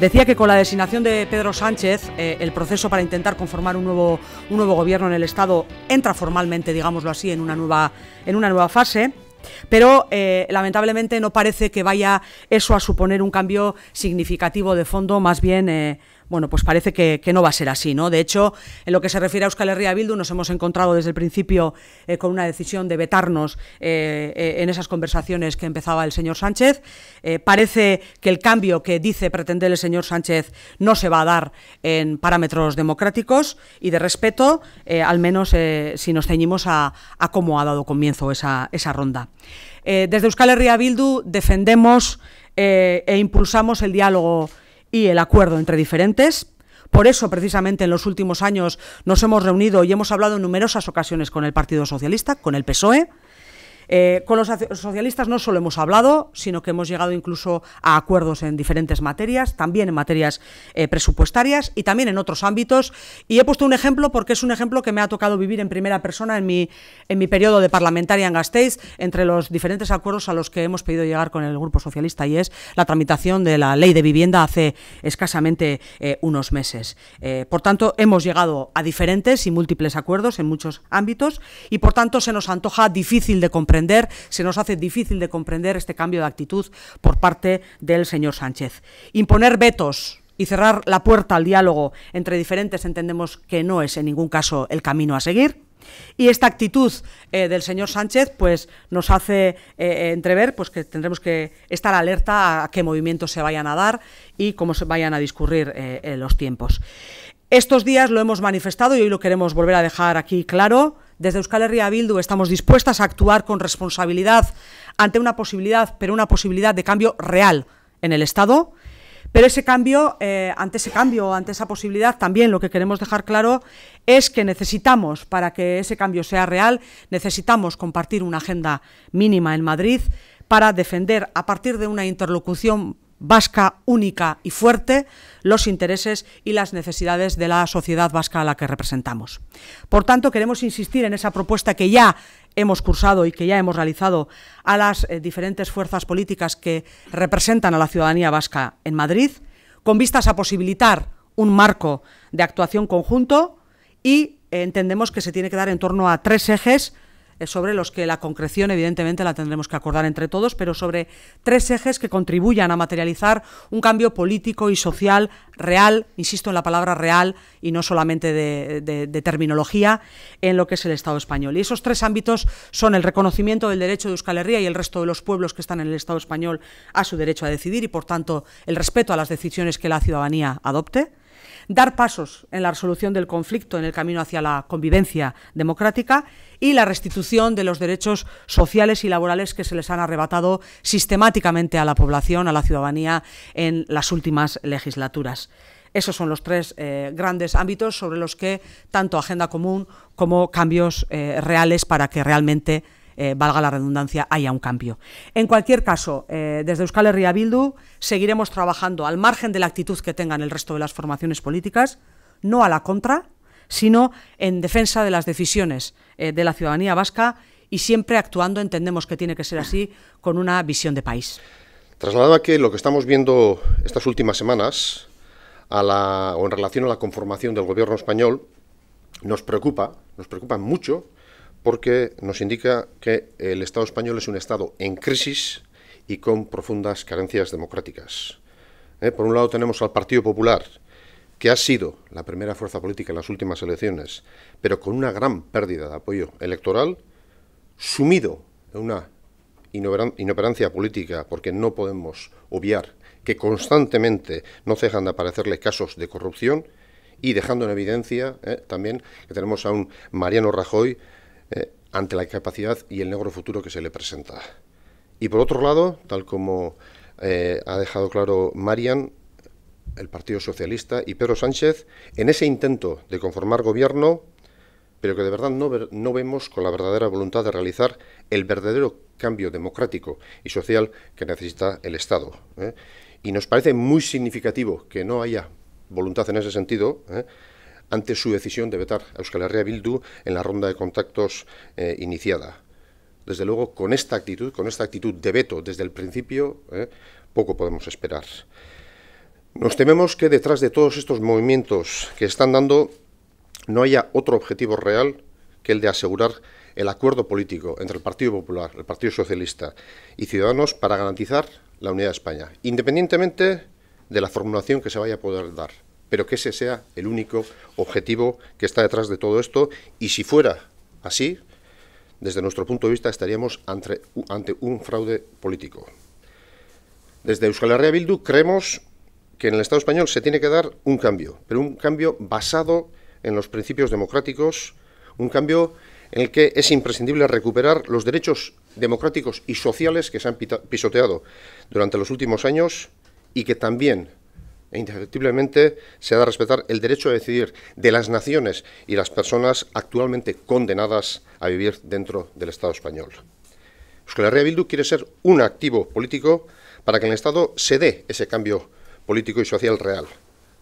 Decía que con la designación de Pedro Sánchez, eh, el proceso para intentar conformar un nuevo, un nuevo gobierno en el Estado entra formalmente, digámoslo así, en una nueva, en una nueva fase. Pero eh, lamentablemente no parece que vaya eso a suponer un cambio significativo de fondo, más bien, eh, bueno, pues parece que, no va a ser así, ¿no? De hecho, en lo que se refiere a Euskal Herria Bildu, nos hemos encontrado desde el principio eh, con una decisión de vetarnos eh, eh, en esas conversaciones que empezaba el señor Sánchez. parece que el cambio que dice pretender el señor Sánchez no se va a dar en parámetros democráticos y de respeto, al menos si nos ceñimos a, cómo ha dado comienzo esa, ronda. desde Euskal Herria Bildu defendemos e impulsamos el diálogo y el acuerdo entre diferentes. Por eso, precisamente, en los últimos años nos hemos reunido y hemos hablado en numerosas ocasiones con el Partido Socialista, con el PSOE, eh, con los socialistas no solo hemos hablado, sino que hemos llegado incluso a acuerdos en diferentes materias, también en materias eh, presupuestarias y también en otros ámbitos. Y he puesto un ejemplo porque es un ejemplo que me ha tocado vivir en primera persona en mi, en mi periodo de parlamentaria en Gasteiz, entre los diferentes acuerdos a los que hemos pedido llegar con el Grupo Socialista, y es la tramitación de la ley de vivienda hace escasamente eh, unos meses. por tanto, hemos llegado a diferentes y múltiples acuerdos en muchos ámbitos y, por tanto, se nos antoja difícil de comprender se nos hace difícil de comprender este cambio de actitud por parte del señor Sánchez. Imponer vetos, y cerrar la puerta al diálogo entre diferentes entendemos que no es en ningún caso el camino a seguir. Y esta actitud eh, del señor Sánchez pues, nos hace eh, eh, entrever pues, que tendremos que estar alerta a qué movimientos se vayan a dar y cómo se vayan a discurrir los tiempos. Estos días lo hemos manifestado y hoy lo queremos volver a dejar aquí claro. Desde Euskal Herria Bildu estamos dispuestas a actuar con responsabilidad ante una posibilidad, pero una posibilidad de cambio real en el Estado. Pero ese cambio, eh, ante ese cambio, ante esa posibilidad, también lo que queremos dejar claro es que necesitamos, para que ese cambio sea real, necesitamos compartir una agenda mínima en Madrid para defender, a partir de una interlocución vasca única y fuerte los intereses y las necesidades de la sociedad vasca a la que representamos. Por tanto, queremos insistir en esa propuesta que ya hemos cursado y que ya hemos realizado a las eh, diferentes fuerzas políticas que representan a la ciudadanía vasca en Madrid, con vistas a posibilitar un marco de actuación conjunto y eh, entendemos que se tiene que dar en torno a tres ejes sobre los que la concreción evidentemente la tendremos que acordar entre todos, pero sobre tres ejes que contribuyan a materializar un cambio político y social real, insisto en la palabra real y no solamente de, terminología, en lo que es el Estado español. Y esos tres ámbitos son el reconocimiento del derecho de Euskal Herria y el resto de los pueblos que están en el Estado español a su derecho a decidir y, por tanto, el respeto a las decisiones que la ciudadanía adopte dar pasos en la resolución del conflicto en el camino hacia la convivencia democrática y la restitución de los derechos sociales y laborales que se les han arrebatado sistemáticamente a la población, a la ciudadanía, en las últimas legislaturas. Esos son los tres eh, grandes ámbitos sobre los que tanto Agenda Común como cambios eh, reales para que realmente eh, valga la redundancia, haya un cambio. En cualquier caso, eh, desde Euskal Herria Bildu seguiremos trabajando al margen de la actitud que tengan el resto de las formaciones políticas, no a la contra, sino en defensa de las decisiones eh, de la ciudadanía vasca y siempre actuando, entendemos que tiene que ser así, con una visión de país. Trasladado que lo que estamos viendo estas últimas semanas, a la, o en relación a la conformación del gobierno español, nos preocupa, nos preocupa mucho porque nos indica que el Estado español es un Estado en crisis y con profundas carencias democráticas. Eh, por un lado tenemos al Partido Popular, que ha sido la primera fuerza política en las últimas elecciones, pero con una gran pérdida de apoyo electoral, sumido en una inoperancia política, porque no podemos obviar que constantemente no cejan de aparecerle casos de corrupción, y dejando en evidencia eh, también que tenemos a un Mariano Rajoy eh, ante la incapacidad y el negro futuro que se le presenta. Y por otro lado, tal como eh, ha dejado claro Marian, el Partido Socialista y Pedro Sánchez, en ese intento de conformar gobierno, pero que de verdad no, no vemos con la verdadera voluntad de realizar el verdadero cambio democrático y social que necesita el Estado. ¿eh? Y nos parece muy significativo que no haya voluntad en ese sentido, ante su decisión de vetar a Euskal Herria Bildu en la ronda de contactos eh, iniciada. Desde luego, con esta actitud, con esta actitud de veto desde el principio, eh, poco podemos esperar. Nos tememos que detrás de todos estos movimientos que están dando no haya otro objetivo real que el de asegurar el acuerdo político entre el Partido Popular, el Partido Socialista y Ciudadanos para garantizar la unidad de España, independientemente de la formulación que se vaya a poder dar pero que ese sea el único objetivo que está detrás de todo esto y si fuera así, desde nuestro punto de vista estaríamos ante, un fraude político. Desde Euskal Herria Bildu creemos que en el Estado español se tiene que dar un cambio, pero un cambio basado en los principios democráticos, un cambio en el que es imprescindible recuperar los derechos democráticos y sociales que se han pisoteado durante los últimos años y que también e indefectiblemente se ha de respetar el derecho a decidir de las naciones y las personas actualmente condenadas a vivir dentro del Estado español. Euskal Herria Bildu quiere ser un activo político para que en el Estado se dé ese cambio político y social real.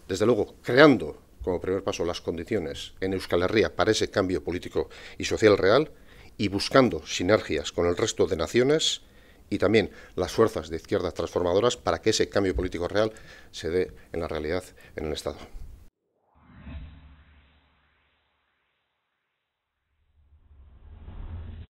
Desde luego, creando como primer paso las condiciones en Euskal Herria para ese cambio político y social real y buscando sinergias con el resto de naciones y también las fuerzas de izquierdas transformadoras para que ese cambio político real se dé en la realidad en el Estado.